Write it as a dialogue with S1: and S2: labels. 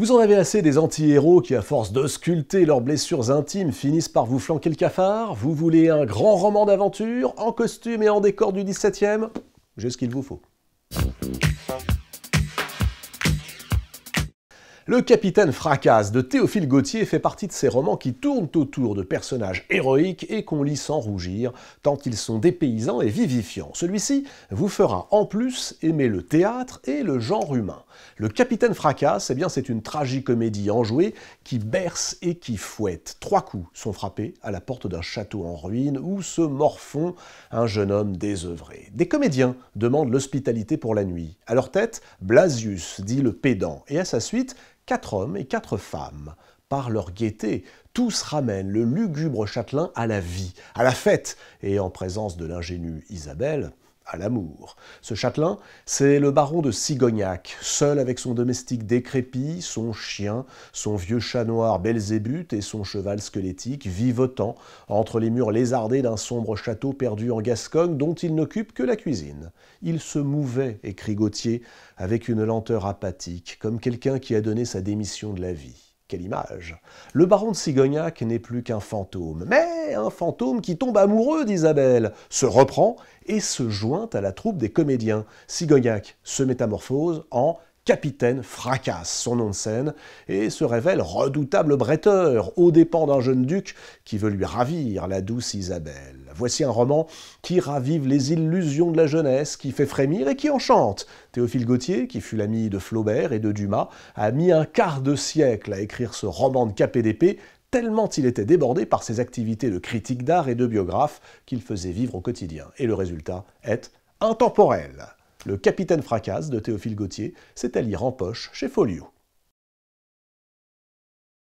S1: Vous en avez assez des anti-héros qui, à force d'ausculter leurs blessures intimes, finissent par vous flanquer le cafard Vous voulez un grand roman d'aventure, en costume et en décor du 17ème J'ai ce qu'il vous faut. Le Capitaine Fracasse de Théophile Gautier fait partie de ces romans qui tournent autour de personnages héroïques et qu'on lit sans rougir, tant ils sont dépaysants et vivifiants. Celui-ci vous fera en plus aimer le théâtre et le genre humain. Le Capitaine Fracasse, eh bien, c'est une tragicomédie enjouée qui berce et qui fouette. Trois coups sont frappés à la porte d'un château en ruine où se morfond un jeune homme désœuvré. Des comédiens demandent l'hospitalité pour la nuit. À leur tête, Blasius, dit le pédant, et à sa suite, Quatre hommes et quatre femmes, par leur gaieté, tous ramènent le lugubre châtelain à la vie, à la fête, et en présence de l'ingénue Isabelle, à l'amour. Ce châtelain, c'est le baron de Sigognac, seul avec son domestique décrépit, son chien, son vieux chat noir Belzébuth et son cheval squelettique, vivotant entre les murs lézardés d'un sombre château perdu en Gascogne dont il n'occupe que la cuisine. Il se mouvait, écrit Gautier, avec une lenteur apathique, comme quelqu'un qui a donné sa démission de la vie. Quelle image Le baron de Sigognac n'est plus qu'un fantôme, mais un fantôme qui tombe amoureux d'Isabelle, se reprend et se joint à la troupe des comédiens. Sigognac se métamorphose en capitaine fracasse son nom de scène et se révèle redoutable bretteur aux dépens d'un jeune duc qui veut lui ravir la douce Isabelle. Voici un roman qui ravive les illusions de la jeunesse, qui fait frémir et qui enchante. Théophile Gautier, qui fut l'ami de Flaubert et de Dumas, a mis un quart de siècle à écrire ce roman de KPDP, tellement il était débordé par ses activités de critique d'art et de biographe qu'il faisait vivre au quotidien. Et le résultat est intemporel. Le Capitaine Fracasse de Théophile Gautier, c'est à lire en poche chez Folio.